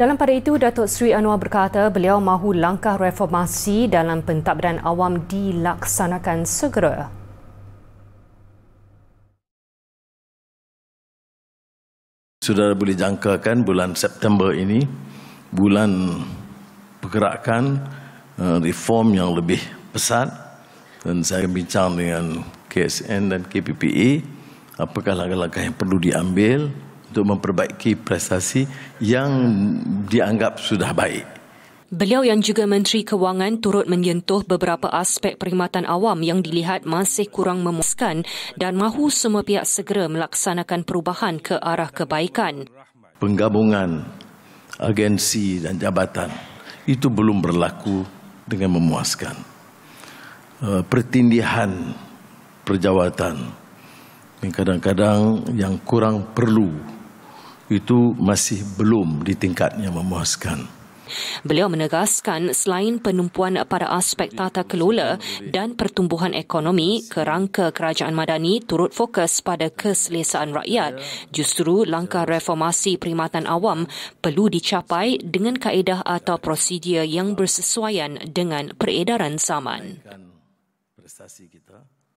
Dalam pada itu, Datuk Sri Anwar berkata beliau mahu langkah reformasi dalam pentadbiran awam dilaksanakan segera. Saudara boleh jangkakan bulan September ini bulan pergerakan eh, reform yang lebih pesat dan saya bincang dengan KSN dan KPPE apakah langkah-langkah yang perlu diambil untuk memperbaiki prestasi yang dianggap sudah baik. Beliau yang juga Menteri Kewangan turut menyentuh beberapa aspek perkhidmatan awam yang dilihat masih kurang memuaskan dan mahu semua pihak segera melaksanakan perubahan ke arah kebaikan. Penggabungan agensi dan jabatan itu belum berlaku dengan memuaskan. Eh, pertindihan perjawatan yang kadang-kadang yang kurang perlu itu masih belum di tingkat yang memuaskan. Beliau menegaskan selain penumpuan pada aspek tata kelola dan pertumbuhan ekonomi, kerangka kerajaan madani turut fokus pada keselesaan rakyat. Justru langkah reformasi perkhidmatan awam perlu dicapai dengan kaedah atau prosedur yang bersesuaian dengan peredaran zaman.